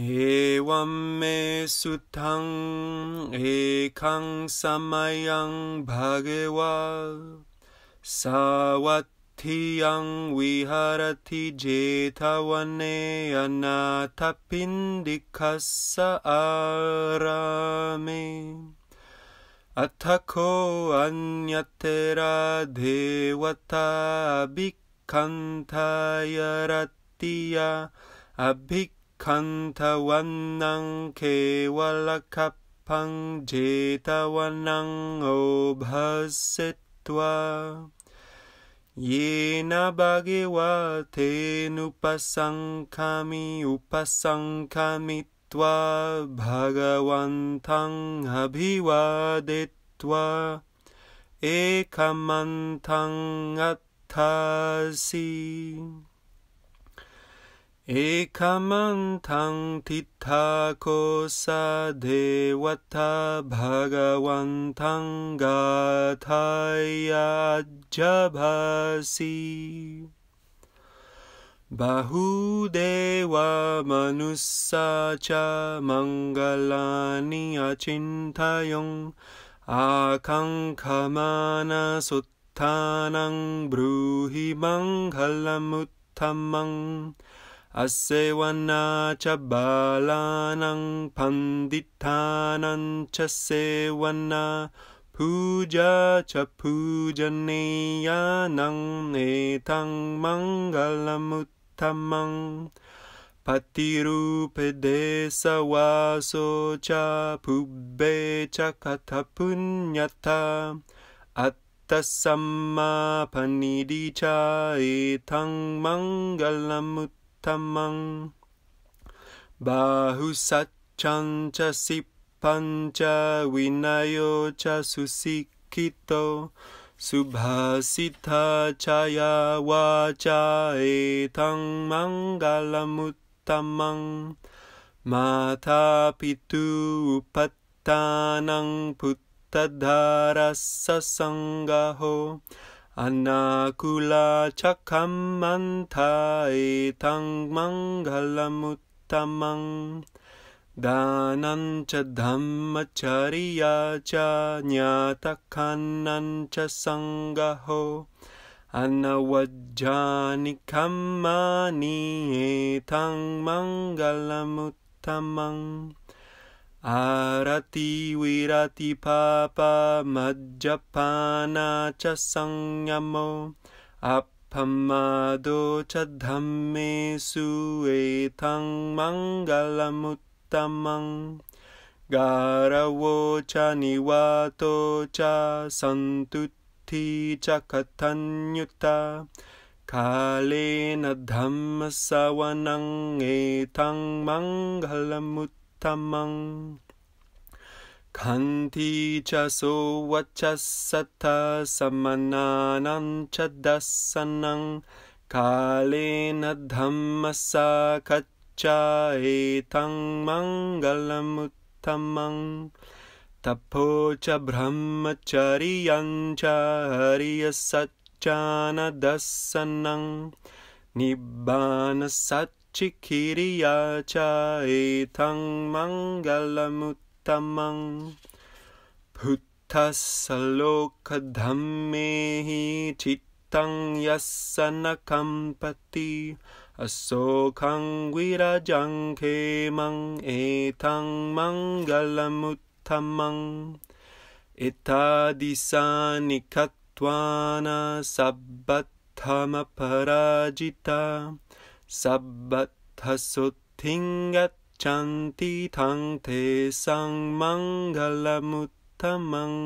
एवं मे सुथं एकं समयं भगवा सावत्थियं विहरति जेथवने अनाथपिण्डिकस्स आरामे अथ को अन्यतरा देवता भिक्खन्थायरत्या अभिक् Kantavanang kevalakapang jetavanang obhasetva. Yena bhagavate nupasankami upasankamitva bhagavantang abhivadetva ekamantang attasi. Ekamantang tithakosa devata bhagavantang gathaya jabhasi. Bahudeva manussa cha mangalani achintayong akankamana suttanang bruhi mangalamuttamang Asewana chabalanang panditanan chasewana puja chapuja neyanang netang mangalamutamang patirupe desa waso chapube chakatapunyata atasama panidicha etang mangalamutamang Tamang Bahu Satchang Cha Sipancha Vinayo Cha Susikito Subhasita Chaya Vacha Etang Mangalamuttamang Mata Pitu Upattanang Puttadharasa Sangaho Anakula chakamantai mantai tang mangalamuttamang Danancha dhammacharya cha nyatakanancha sangaho Anavajjani kammani etang mangalamuttamang Arati virati papa majjapana cha sangamo appamado suetang dhammesu etang mangalamuttamang garavo cha nivato cha santutti cha katanyuta kalena etang mangalamuttamang उत्तमम् Kanti chaso vachasata samananam chadasanam kalena dhammasa kaccha etang mangalamuttamam tapo cha brahmachariyam cha hariya satchana dasanam nibbana satchana Chikkiriya cha etang mangalamuttamang Puttassalokadhammehi chittang yasanakampati Asokhang virajang khemang etang mangalamuttamang Itadisanikatwana sabbathamapparajita सबथसुत्थिं गच्छन्ति थङ्थे सं मङ्गलमुत्थमङ्